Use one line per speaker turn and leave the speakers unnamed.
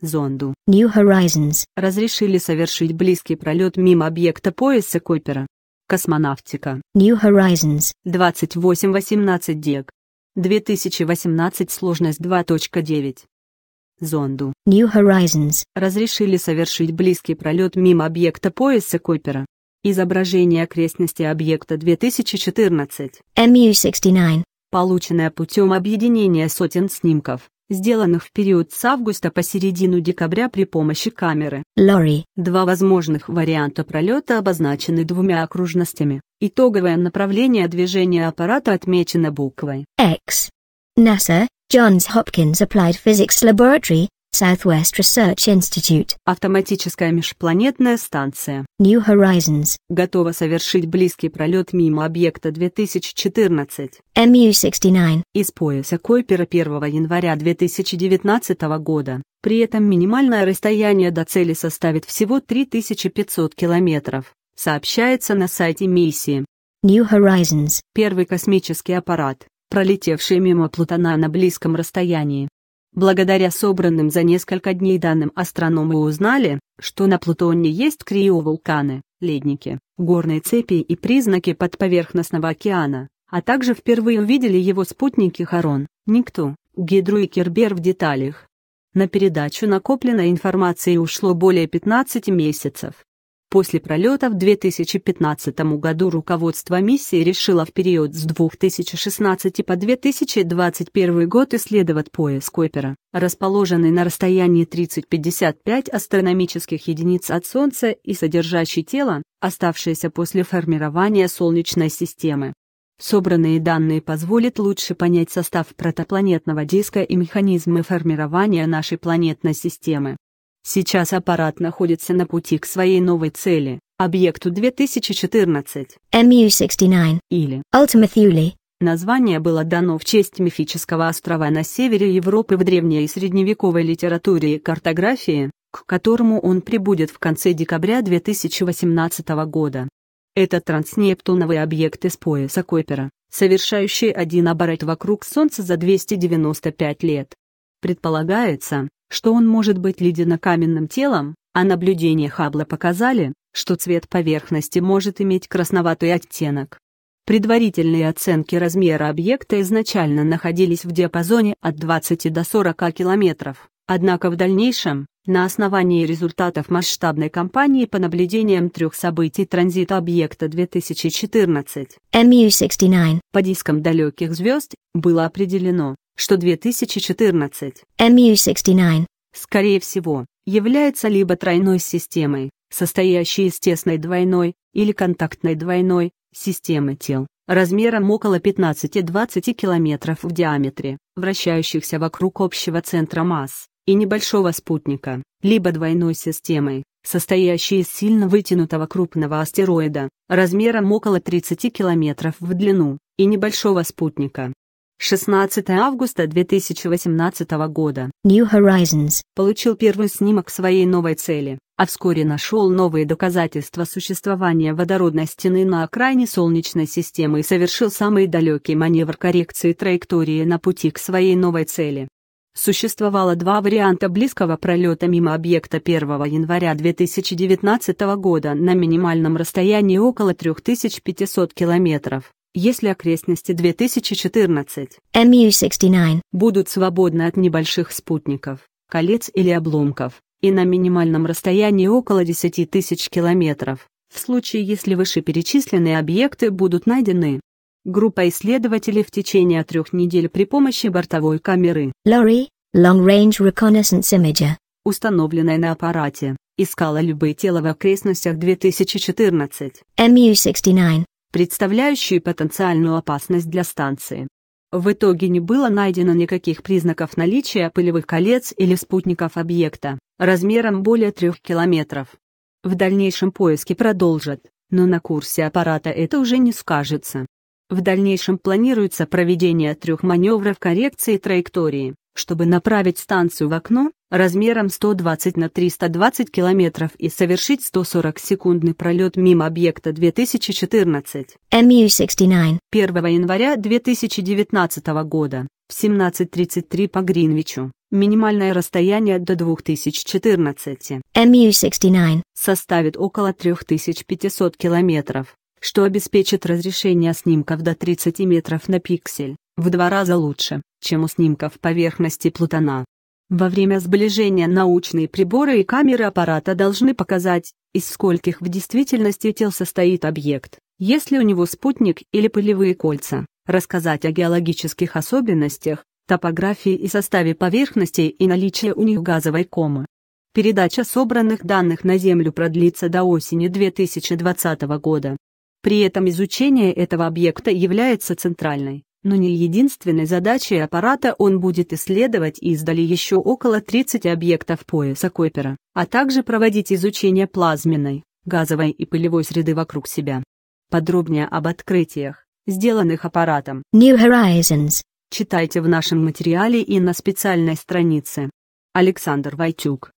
зонду
New Horizons
разрешили совершить близкий пролет мимо объекта пояса Койпера. Космонавтика
New Horizons
2818 DEG 2018 сложность 2.9 зонду
New Horizons
разрешили совершить близкий пролет мимо объекта пояса Койпера. Изображение окрестности объекта 2014
MU69
полученное путем объединения сотен снимков сделанных в период с августа по середину декабря при помощи камеры. Лори. Два возможных варианта пролета обозначены двумя окружностями. Итоговое направление движения аппарата отмечено буквой
X. NASA, Johns Hopkins Applied Physics Laboratory, Southwest Research Institute. Автоматическая межпланетная станция. New Horizons.
Готова совершить близкий пролет мимо объекта 2014.
MU-69.
Из пояса Койпера 1 января 2019 года. При этом минимальное расстояние до цели составит всего 3500 километров. Сообщается на сайте миссии.
New Horizons.
Первый космический аппарат, пролетевший мимо Плутона на близком расстоянии. Благодаря собранным за несколько дней данным астрономы узнали, что на Плутоне есть криовулканы, ледники, горные цепи и признаки подповерхностного океана, а также впервые увидели его спутники Харон, Никту, Гидру и Кербер в деталях. На передачу накопленной информации ушло более 15 месяцев. После пролета в 2015 году руководство миссии решило в период с 2016 по 2021 год исследовать пояс Койпера, расположенный на расстоянии 30-55 астрономических единиц от Солнца и содержащий тело, оставшееся после формирования Солнечной системы. Собранные данные позволят лучше понять состав протопланетного диска и механизмы формирования нашей планетной системы. Сейчас аппарат находится на пути к своей новой цели, объекту 2014.
MU-69 или Ultima Thule.
Название было дано в честь мифического острова на севере Европы в древней и средневековой литературе и картографии, к которому он прибудет в конце декабря 2018 года. Это транснептуновый объект из пояса Койпера, совершающий один оборот вокруг Солнца за 295 лет. Предполагается, что он может быть ледяно-каменным телом, а наблюдения Хаббла показали, что цвет поверхности может иметь красноватый оттенок. Предварительные оценки размера объекта изначально находились в диапазоне от 20 до 40 километров, однако в дальнейшем, на основании результатов масштабной кампании по наблюдениям трех событий транзита объекта 2014
MU69
по дискам далеких звезд было определено, что 2014
MU69,
скорее всего, является либо тройной системой, состоящей из тесной двойной или контактной двойной системы тел, размером около 15-20 км в диаметре, вращающихся вокруг общего центра масс, и небольшого спутника, либо двойной системой, состоящей из сильно вытянутого крупного астероида, размером около 30 км в длину, и небольшого спутника, 16 августа 2018 года.
New Horizons получил
первый снимок своей новой цели, а вскоре нашел новые доказательства существования водородной стены на окраине Солнечной системы и совершил самый далекий маневр коррекции траектории на пути к своей новой цели. Существовало два варианта близкого пролета мимо объекта 1 января 2019 года на минимальном расстоянии около 3500 километров если окрестности 2014 MU69 будут свободны от небольших спутников, колец или обломков, и на минимальном расстоянии около 10 тысяч километров, в случае если вышеперечисленные объекты будут найдены. Группа исследователей в течение трех недель при помощи бортовой камеры
Lori, Long Range Reconnaissance Imager,
установленной на аппарате, искала любые тела в окрестностях 2014
MU69
представляющие потенциальную опасность для станции. В итоге не было найдено никаких признаков наличия пылевых колец или спутников объекта, размером более 3 километров. В дальнейшем поиски продолжат, но на курсе аппарата это уже не скажется. В дальнейшем планируется проведение трех маневров коррекции траектории, чтобы направить станцию в окно размером 120 на 320 километров и совершить 140-секундный пролет мимо объекта 2014.
MU69.
1 января 2019 года в 17.33 по Гринвичу. Минимальное расстояние до 2014.
MU69.
Составит около 3500 километров что обеспечит разрешение снимков до 30 метров на пиксель в два раза лучше, чем у снимков поверхности Плутона. Во время сближения научные приборы и камеры аппарата должны показать, из скольких в действительности тел состоит объект, если у него спутник или пылевые кольца, рассказать о геологических особенностях, топографии и составе поверхностей и наличии у них газовой комы. Передача собранных данных на Землю продлится до осени 2020 года. При этом изучение этого объекта является центральной но не единственной задачей аппарата он будет исследовать и издали еще около 30 объектов пояса Койпера, а также проводить изучение плазменной, газовой и пылевой среды вокруг себя. Подробнее об открытиях, сделанных аппаратом
New Horizons,
читайте в нашем материале и на специальной странице. Александр Войтюк